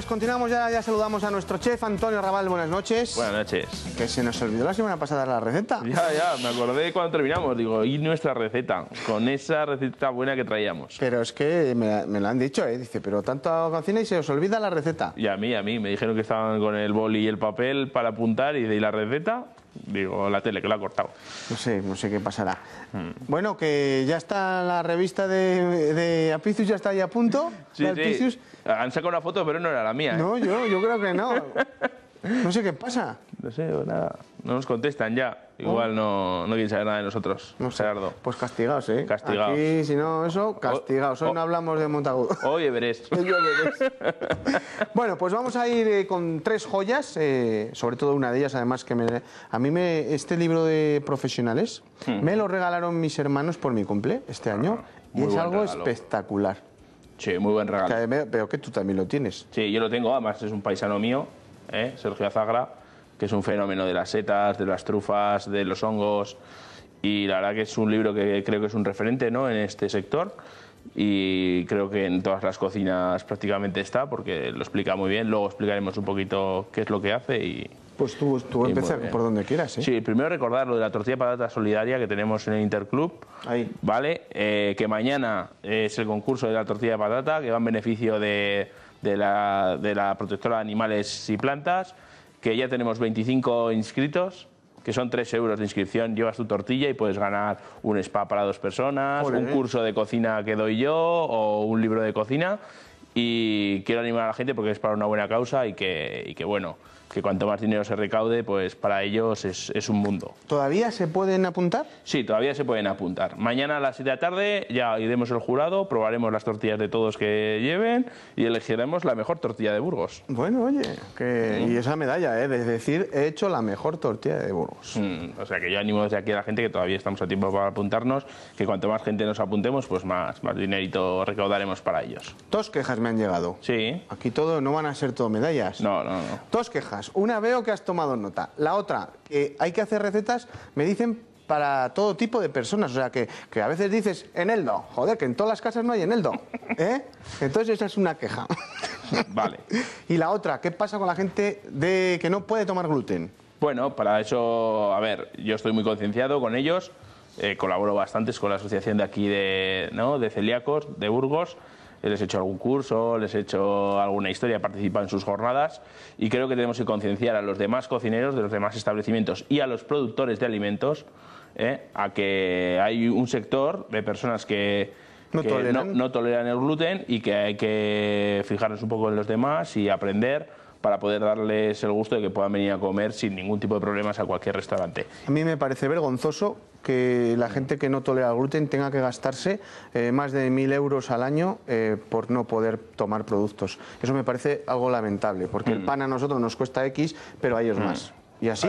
pues continuamos ya, ya saludamos a nuestro chef Antonio Rabal buenas noches. Buenas noches. Que se nos olvidó la semana pasada la receta. Ya, ya, me acordé cuando terminamos, digo, y nuestra receta, con esa receta buena que traíamos. Pero es que me, me han dicho, ¿eh? dice, pero tanto cocina y se os olvida la receta. Y a mí, a mí, me dijeron que estaban con el boli y el papel para apuntar y de la receta Digo, la tele que lo ha cortado. No sé, no sé qué pasará. Mm. Bueno, que ya está la revista de, de Apicius, ya está ahí a punto. Sí, Han sacado una foto, pero no era la mía. ¿eh? No, yo, yo creo que no. no sé qué pasa. No sé, nada. No nos contestan ya. Igual no, no quieren saber nada de nosotros, Gerardo. Pues castigados, ¿eh? Castigados. Sí, si no, eso, castigados. Hoy no hablamos de Montagudo. Hoy Everest. hoy Everest. bueno, pues vamos a ir eh, con tres joyas, eh, sobre todo una de ellas, además, que me, a mí me, este libro de profesionales hmm. me lo regalaron mis hermanos por mi cumple este ah, año y es algo espectacular. Sí, muy buen regalo. Pero veo que tú también lo tienes. Sí, yo lo tengo, además es un paisano mío, ¿eh? Sergio Azagra que es un fenómeno de las setas, de las trufas, de los hongos. Y la verdad que es un libro que creo que es un referente ¿no? en este sector y creo que en todas las cocinas prácticamente está porque lo explica muy bien. Luego explicaremos un poquito qué es lo que hace y... Pues tú, tú empieza por donde quieras, ¿eh? Sí, primero recordar lo de la tortilla de patata solidaria que tenemos en el Interclub. Ahí. ¿Vale? Eh, que mañana es el concurso de la tortilla de patata que va en beneficio de, de, la, de la protectora de animales y plantas que ya tenemos 25 inscritos, que son 3 euros de inscripción, llevas tu tortilla y puedes ganar un spa para dos personas, un curso de cocina que doy yo o un libro de cocina. Y quiero animar a la gente porque es para una buena causa y que, y que bueno, que cuanto más dinero se recaude, pues para ellos es, un mundo. ¿Todavía se pueden apuntar? Sí, todavía se pueden apuntar. Mañana a las 7 de la tarde ya iremos el jurado, probaremos las tortillas de todos que lleven y elegiremos la mejor tortilla de Burgos. Bueno, oye, mm. y esa medalla, ¿eh? es decir, he hecho la mejor tortilla de Burgos. Mm, o sea que yo animo desde aquí a la gente que todavía estamos a tiempo para apuntarnos, que cuanto más gente nos apuntemos, pues más, más dinerito recaudaremos para ellos. Dos quejas me han llegado. Sí. Aquí todo, no van a ser todo medallas. No, no, no. Dos quejas. Una veo que has tomado nota. La otra, que hay que hacer recetas, me dicen para todo tipo de personas. O sea, que, a veces dices, Eneldo, joder, que en todas las casas no hay Eneldo. ¿eh? Entonces esa es una queja. Vale. y la otra, ¿qué pasa con la gente de que no puede tomar gluten? Bueno, para eso, a ver, yo estoy muy concienciado con ellos. Eh, colaboro bastante con la asociación de aquí de, ¿no? de celíacos, de Burgos les he hecho algún curso, les he hecho alguna historia, he en sus jornadas y creo que tenemos que concienciar a los demás cocineros de los demás establecimientos y a los productores de alimentos eh, a que hay un sector de personas que, no toleran el gluten y que hay que fijarnos un poco en los demás y aprender para poder darles el gusto de que puedan venir a comer sin ningún tipo de problemas a cualquier restaurante. A mí me parece vergonzoso que la gente que no tolera el gluten tenga que gastarse eh, más de mil euros al año eh, por no poder tomar productos. Eso me parece algo lamentable, porque el mm. pan a nosotros nos cuesta X, pero a ellos mm. más. Y así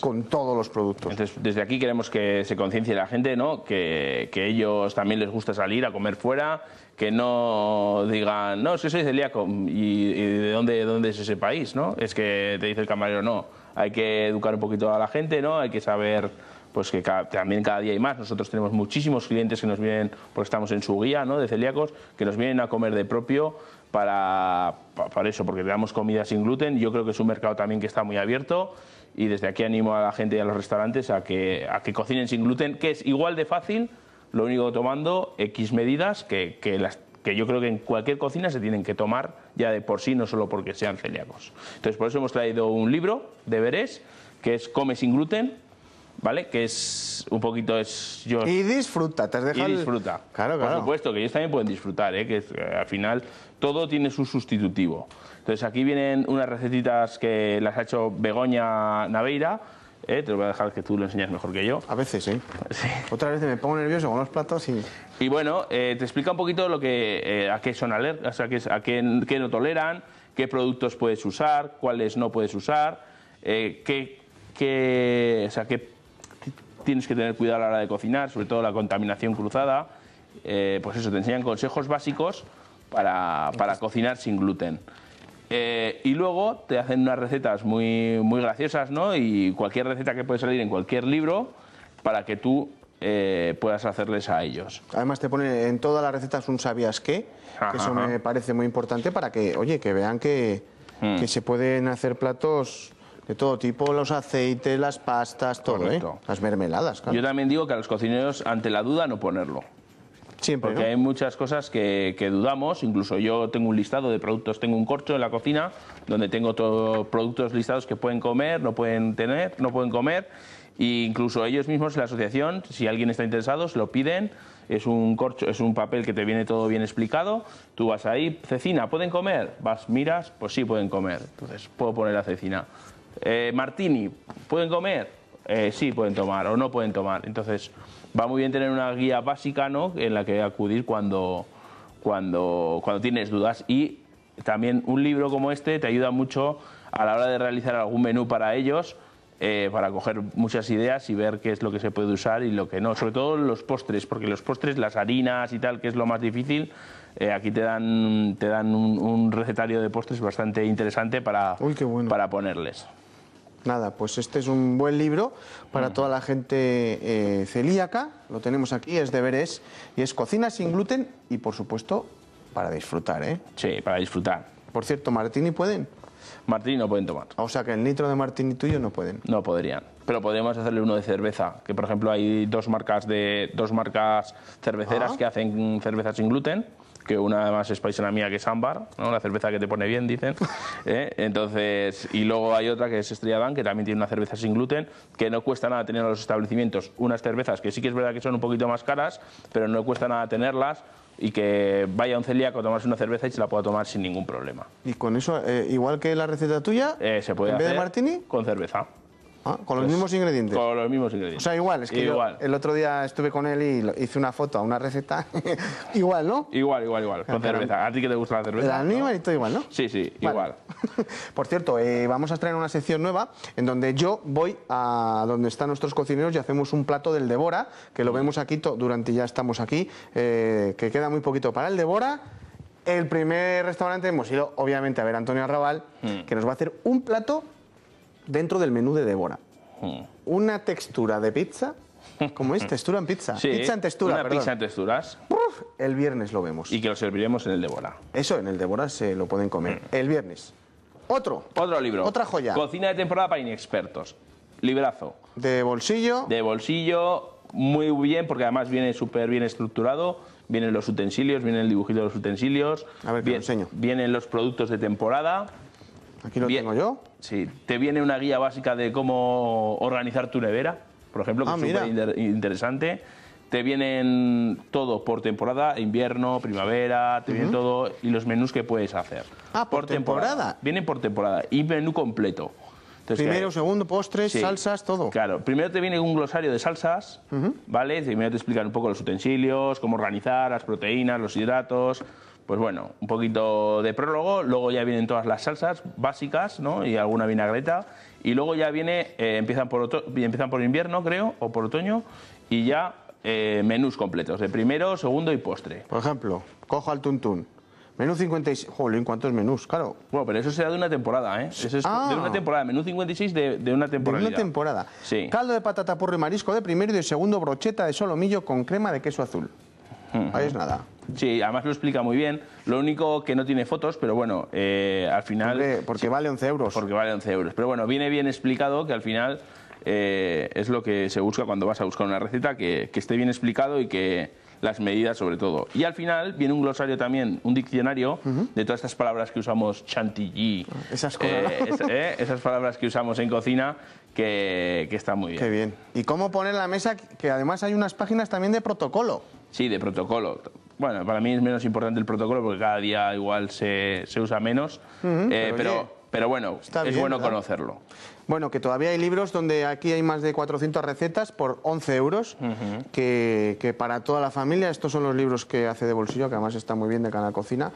con todos los productos. Entonces, desde aquí queremos que se conciencie la gente, ¿no? Que, que ellos también les gusta salir a comer fuera, que no digan, no, es que soy celíaco y, de dónde, dónde es ese país, ¿no? Es que te dice el camarero, no, hay que educar un poquito a la gente, ¿no? Hay que saber pues que también cada día hay más. Nosotros tenemos muchísimos clientes que nos vienen, porque estamos en su guía ¿no? de celíacos, que nos vienen a comer de propio para, para eso, porque le damos comida sin gluten. Yo creo que es un mercado también que está muy abierto y desde aquí animo a la gente y a los restaurantes a que, que cocinen sin gluten, que es igual de fácil, lo único tomando X medidas que, las, que yo creo que en cualquier cocina se tienen que tomar ya de por sí, no solo porque sean celíacos. Entonces, por eso hemos traído un libro, de Berés, que es Come sin gluten, ¿vale? Que es un poquito es yo y disfruta, te has dejado y disfruta. Claro, claro. Por supuesto que ellos también pueden disfrutar, ¿eh? que eh, al final todo tiene su sustitutivo. Entonces aquí vienen unas recetitas que las ha hecho Begoña Naveira. ¿eh? Te lo voy a dejar que tú lo enseñes mejor que yo. A veces, ¿eh? Sí. Otras veces me pongo nervioso con los platos y... Y bueno, eh, te explica un poquito lo que, a qué son alertas, a, qué, a qué no toleran, qué productos puedes usar, cuáles no puedes usar, qué, qué, o sea, qué tienes que tener cuidado a la hora de cocinar, sobre todo la contaminación cruzada. Eh, pues eso, te enseñan consejos básicos para, cocinar sin gluten. Eh, y luego te hacen unas recetas muy, muy graciosas, ¿no? Y cualquier receta que puede salir en cualquier libro para que tú eh, puedas hacerles a ellos. Además te pone en todas las recetas un sabías qué, que eso me parece muy importante para que, oye, que vean que mm. se pueden hacer platos de todo tipo, los aceites, las pastas, todo, ¿eh? Las mermeladas, claro. Yo también digo que a los cocineros, ante la duda, no ponerlo. Siempre, Porque hay muchas cosas que, dudamos, incluso yo tengo un listado de productos, tengo un corcho en la cocina donde tengo todos productos listados que pueden comer, no pueden tener, no pueden comer, e incluso ellos mismos, la asociación, si alguien está interesado, se lo piden, es un corcho, es un papel que te viene todo bien explicado, tú vas ahí, cecina, ¿pueden comer? Vas, miras, pues sí pueden comer, entonces puedo poner la cecina. Eh, martini, ¿pueden comer? Eh, sí, pueden tomar o no pueden tomar. Entonces, va muy bien tener una guía básica ¿no? en la que acudir cuando, cuando, cuando tienes dudas. Y también un libro como este te ayuda mucho a la hora de realizar algún menú para ellos, eh, para coger muchas ideas y ver qué es lo que se puede usar y lo que no. Sobre todo los postres, porque los postres, las harinas y tal, que es lo más difícil, aquí te dan, te dan un, recetario de postres bastante interesante para, para ponerles. Nada, pues este es un buen libro para mm. toda la gente eh, celíaca, lo tenemos aquí, es deberes, y es cocina sin gluten y por supuesto para disfrutar, ¿eh? Sí, para disfrutar. Por cierto, Martini pueden. Martini no pueden tomar. O sea que el nitro de Martini tuyo no pueden. No podrían. Pero podríamos hacerle uno de cerveza, que por ejemplo hay dos marcas de dos marcas cerveceras ah. que hacen cerveza sin gluten que una además es paisana mía que es ámbar, ¿no? la cerveza que te pone bien, dicen. ¿eh? Entonces, y luego hay otra que es Estrella Dan, que también tiene una cerveza sin gluten, que no cuesta nada tener en los establecimientos unas cervezas que sí que es verdad que son un poquito más caras, pero no cuesta nada tenerlas y que vaya un celíaco a tomarse una cerveza y se la pueda tomar sin ningún problema. ¿Y con eso, eh, igual que la receta tuya, eh, se puede en vez de martini? Con cerveza. Ah, ¿Con los pues, mismos ingredientes? Con los mismos ingredientes. O sea, igual, es que el otro día estuve con él y hice una foto a una receta. igual, ¿no? Igual, igual, igual. Con cerveza. ¿A ti que te gusta la cerveza? La misma y todo igual, ¿no? Sí, sí, igual. Por cierto, eh, vamos a traer una sección nueva en donde yo voy a donde están nuestros cocineros y hacemos un plato del Devora, que lo mm. vemos aquí durante ya estamos aquí, eh, que queda muy poquito para el Devora. El primer restaurante hemos ido, obviamente, a ver a Antonio Arrabal, mm. que nos va a hacer un plato dentro del menú de Débora. Hmm. Una textura de pizza, como es textura en pizza. pizza en textura, pizza en texturas. el viernes lo vemos. Y que lo serviremos en el Débora. Eso, en el Débora se lo pueden comer. Hmm. El viernes. Otro. Otro libro. Otra joya. Cocina de temporada para inexpertos. Librazo. De bolsillo. De bolsillo. Muy bien, porque además viene súper bien estructurado vienen los utensilios, viene el dibujito de los utensilios. A ver, enseño. Vienen los productos de temporada. Aquí lo tengo yo. Sí, te viene una guía básica de cómo organizar tu nevera, por ejemplo, que ah, es súper interesante. Te vienen todo por temporada, invierno, primavera, te vienen todo y los menús que puedes hacer. Ah, por, temporada. Vienen por temporada y menú completo. primero, segundo, postres, salsas, todo. Claro, primero te viene un glosario de salsas, ¿vale? -huh. ¿vale? Primero te explican un poco los utensilios, cómo organizar, las proteínas, los hidratos, pues bueno, un poquito de prólogo, luego ya vienen todas las salsas básicas, ¿no? Y alguna vinagreta, y luego ya viene, eh, empiezan, por empiezan por invierno, creo, o por otoño, y ya eh, menús completos, de primero, segundo y postre. Por ejemplo, cojo al tuntún. Menú 56, jolín, ¿cuántos menús? Claro. Bueno, pero eso será de una temporada, ¿eh? Ah. de una temporada, menú 56 de, una temporada. De una temporada. Sí. Caldo de patata, porro y marisco de primero y de segundo, brocheta de solomillo con crema de queso azul. Ahí es nada. Sí, además lo explica muy bien. Lo único que no tiene fotos, pero bueno, eh, al final... Porque, vale 11 euros. Porque vale 11 euros. Pero bueno, viene bien explicado que al final eh, es lo que se busca cuando vas a buscar una receta, que, esté bien explicado y que las medidas sobre todo. Y al final viene un glosario también, un diccionario de todas estas palabras que usamos, chantilly, esas, eh, cosas, esas palabras que usamos en cocina, que, que está muy bien. Qué bien. ¿Y cómo poner la mesa? Que además hay unas páginas también de protocolo. Sí, de protocolo. Bueno, para mí es menos importante el protocolo porque cada día igual se, usa menos, eh, pero, pero, bueno, es bueno conocerlo. Bueno, que todavía hay libros donde aquí hay más de 400 recetas por 11 euros, que, para toda la familia, estos son los libros que hace de bolsillo, que además está muy bien de Canal Cocina,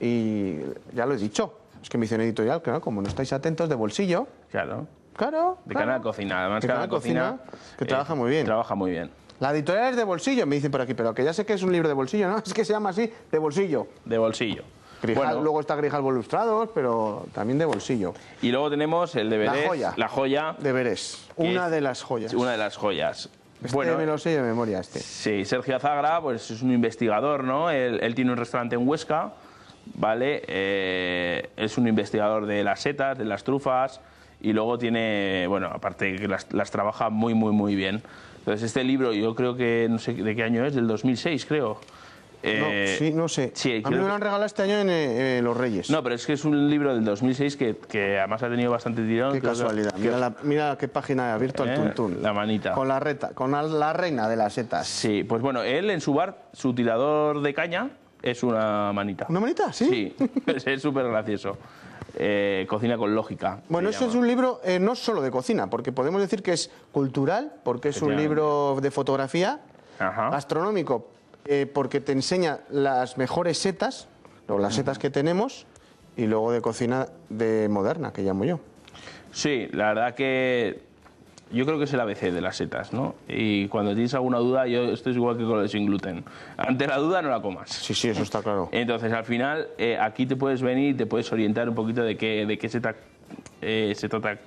y ya lo he dicho, es que mi editorial, claro, como no estáis atentos de bolsillo... Claro. Claro. De Canal Cocina, además Canal, Cocina... que trabaja muy bien. Eh, trabaja muy bien. La editorial es de bolsillo, me dicen por aquí, pero que ya sé que es un libro de bolsillo, ¿no? Es que se llama así, de bolsillo. De bolsillo. Luego está Grijal Ilustrados, pero también de bolsillo. Y luego tenemos el de Verés, La joya. La joya. De beres Una de las joyas. Una de las joyas. Este bueno, me lo sé de memoria este. Sí, Sergio Zagra pues es un investigador, ¿no? Él, tiene un restaurante en Huesca, ¿vale? Eh, es un investigador de las setas, de las trufas, y luego tiene, bueno, aparte que las, trabaja muy, muy, muy bien. Entonces, este libro, yo creo que, no sé de qué año es, del 2006, creo. no, eh, sí, no sé. a mí me lo han regalado este año eh, en Los Reyes. No, pero es que es un libro del 2006 que, además ha tenido bastante tirón. Qué casualidad. mira, qué página ha abierto el eh, Tuntún. La manita. Con la, reta, con la reina de las setas. Sí, pues bueno, él en su bar, su tirador de caña, es una manita. ¿Una manita? Sí. Sí, es súper gracioso. Eh, cocina con lógica. Bueno, eso este es un libro eh, no solo de cocina, porque podemos decir que es cultural, porque es un libro de fotografía, Ajá. gastronómico, eh, porque te enseña las mejores setas, las setas que tenemos, y luego de cocina de moderna, que llamo yo. Sí, la verdad que yo creo que es el ABC de las setas, ¿no? Y cuando tienes alguna duda, yo esto es igual que con el sin gluten. Ante la duda no la comas. Sí, sí, eso está claro. Entonces, al final, eh, aquí te puedes venir, y te puedes orientar un poquito de qué, de qué seta eh, se trata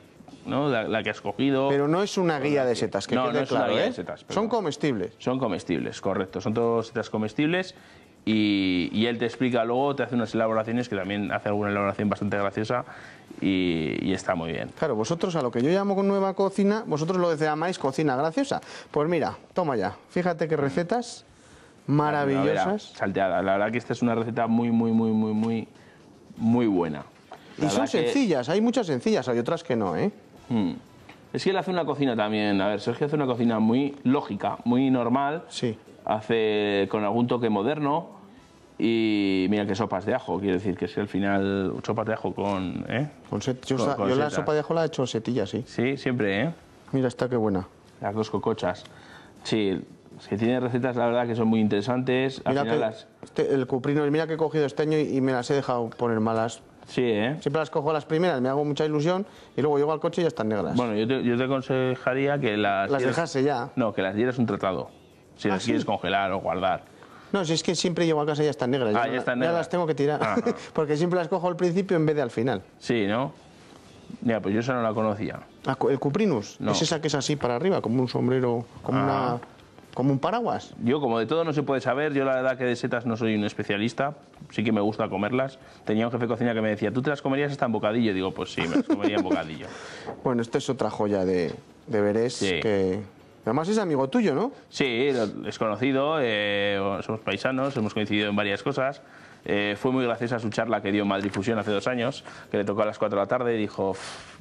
¿no? La, que has cogido. Pero no es una guía de setas, que no, quede no es una guía de ¿eh? setas. Son comestibles. Son comestibles, correcto. Son todas setas comestibles y, él te explica luego, te hace unas elaboraciones que también hace alguna elaboración bastante graciosa y, está muy bien. Claro, vosotros a lo que yo llamo con nueva cocina, vosotros lo llamáis cocina graciosa. Pues mira, toma ya, fíjate qué recetas maravillosas. La salteada, la verdad que esta es una receta muy, muy, muy, muy, muy, muy buena. y son sencillas, hay muchas sencillas, hay otras que no, ¿eh? Hmm. Es que él hace una cocina también, a ver, Sergio hace una cocina muy lógica, muy normal. Sí. Hace con algún toque moderno, y mira que sopas de ajo, quiero decir que es el final, sopas de ajo con... ¿eh? con, yo, la sopa de ajo la he hecho setilla, sí. Sí, siempre, ¿eh? Mira, está qué buena. Las dos cocochas. Sí, si que tiene recetas, la verdad, que son muy interesantes. mira que este, el cuprino, mira que he cogido este año y, me las he dejado poner malas. Sí, ¿eh? Siempre las cojo las primeras, me hago mucha ilusión y luego llego al coche y ya están negras. Bueno, yo te, aconsejaría que las... Las dejase ya. No, que las dieras un tratado. Si ¿Ah, las quieres congelar o guardar. No, si es que siempre llego a casa y ya están negras. Ah, ya, las tengo que tirar. Ah, ah. Porque siempre las cojo al principio en vez de al final. Sí, ¿no? Ya, pues yo esa no la conocía. ¿El cuprinus? No. ¿Es esa que es así para arriba, como un sombrero, como una... ¿Como un paraguas? Yo, como de todo no se puede saber, yo la verdad que de setas no soy un especialista, sí que me gusta comerlas. Tenía un jefe de cocina que me decía, ¿tú te las comerías hasta en bocadillo? Y digo, pues sí, me las comería en bocadillo. bueno, esta es otra joya de, de que Además es amigo tuyo, ¿no? Sí, es conocido, eh, somos paisanos, hemos coincidido en varias cosas. Eh, fue muy graciosa su charla que dio en Madrid Fusión hace dos años, que le tocó a las 4 de la tarde y dijo,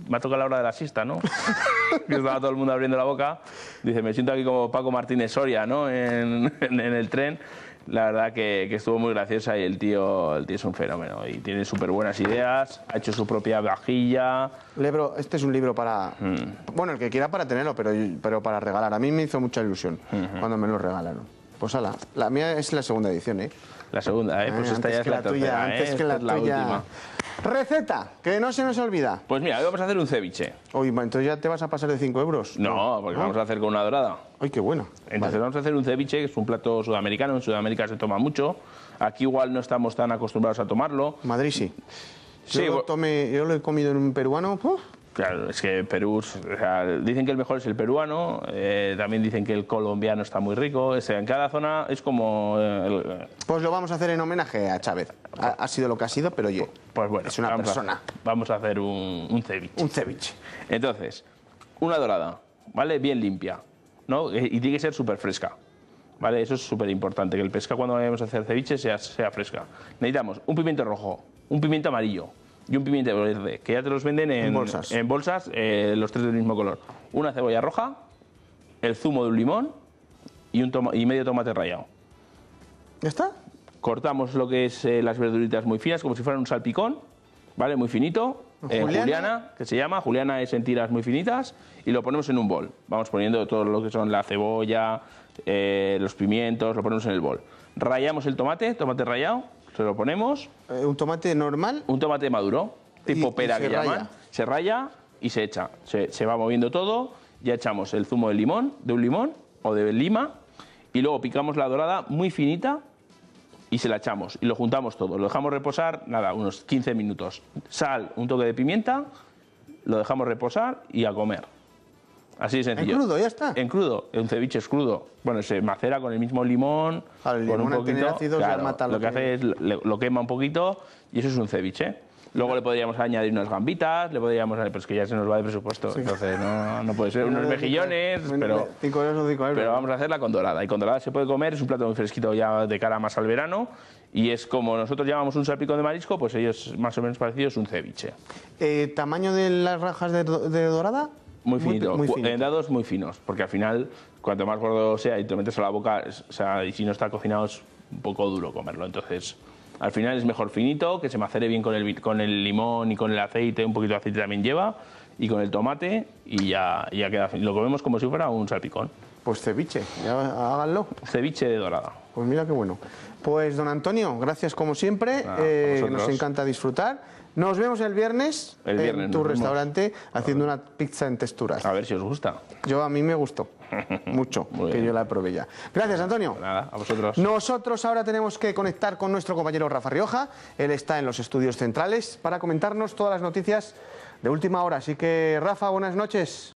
me ha tocado la hora de la siesta, ¿no? que estaba todo el mundo abriendo la boca. Dice, me siento aquí como Paco Martínez Soria, ¿no? en el tren la verdad que, estuvo muy graciosa y el tío, es un fenómeno y tiene súper buenas ideas, ha hecho su propia vajilla. libro este es un libro para, mm. bueno, el que quiera para tenerlo, pero, pero para regalar. A mí me hizo mucha ilusión cuando me lo regalaron. Pues ala, la mía es la segunda edición, ¿eh? La segunda, ¿eh? Pues esta ya ¿eh? es la, tuya, Antes que la, tuya. Receta, que no se nos olvida. Pues mira, hoy vamos a hacer un ceviche. Oye, entonces ya te vas a pasar de 5 euros. No, ah. porque vamos a hacer con una dorada. Ay, qué bueno. Entonces vamos a hacer un ceviche, que es un plato sudamericano, en Sudamérica se toma mucho. Aquí igual no estamos tan acostumbrados a tomarlo. Madrid sí. sí yo, lo he comido en un peruano, pues... Claro, es que Perú, o sea, dicen que el mejor es el peruano, eh, también dicen que el colombiano está muy rico, en cada zona es como... Eh, eh. Pues lo vamos a hacer en homenaje a Chávez, ha, sido lo que ha sido, pero oye, pues, bueno, es una persona. vamos a hacer un, un ceviche. Un ceviche. Entonces, una dorada, ¿vale? Bien limpia, ¿no? Y tiene que ser súper fresca. ¿Vale? Eso es súper importante, que el pescado cuando vayamos a hacer ceviche sea, sea fresca. Necesitamos un pimiento rojo, un pimiento amarillo, y un pimiento verde, que ya te los venden en, bolsas, en bolsas eh, los tres del mismo color. Una cebolla roja, el zumo de un limón y, un y medio tomate rallado. ¿Ya está? Cortamos lo que es eh, las verduritas muy finas, como si fueran un salpicón, ¿vale? Muy finito. Eh, ¿Juliana? que se llama, Juliana es en tiras muy finitas, y lo ponemos en un bol. Vamos poniendo todo lo que son la cebolla, los pimientos, lo ponemos en el bol. Rayamos el tomate, tomate rallado, se lo ponemos. Eh, ¿Un tomate normal? Un tomate maduro, tipo pera que llaman. Se raya y se echa. Se, se, va moviendo todo. Ya echamos el zumo de limón, de un limón o de lima. Y luego picamos la dorada muy finita y se la echamos. Y lo juntamos todo. Lo dejamos reposar, nada, unos 15 minutos. Sal, un toque de pimienta. Lo dejamos reposar y a comer. Así de sencillo. En crudo, ya está. En crudo, un ceviche es crudo. Bueno, se macera con el mismo limón, con un poquito. claro, lo, que, hace es lo quema un poquito y eso es un ceviche. Luego le podríamos añadir unas gambitas, le podríamos... Pues que ya se nos va de presupuesto, entonces no, puede ser. unos mejillones, pero... Cinco euros, cinco Pero vamos a hacerla con dorada. Y con dorada se puede comer, es un plato muy fresquito ya de cara más al verano. Y es como nosotros llamamos un salpicón de marisco, pues ellos más o menos parecidos un ceviche. Eh, ¿Tamaño de las rajas de, de dorada? Muy finito. En dados muy finos, porque al final, cuanto más gordo sea y te metes a la boca, o sea, y si no está cocinado es un poco duro comerlo. Entonces, al final es mejor finito, que se macere bien con el, con el limón y con el aceite, un poquito de aceite también lleva, y con el tomate, y ya, ya queda. Lo comemos como si fuera un salpicón. Pues ceviche, háganlo. Ceviche de dorada. Pues mira qué bueno. Pues don Antonio, gracias como siempre. Eh, nos encanta disfrutar. Nos vemos el viernes, en tu restaurante haciendo una pizza en texturas. A ver si os gusta. Yo a mí me gustó mucho, que yo la probé ya. Gracias, Antonio. Pues nada, a vosotros. Nosotros ahora tenemos que conectar con nuestro compañero Rafa Rioja. Él está en los estudios centrales para comentarnos todas las noticias de última hora. Así que, Rafa, buenas noches.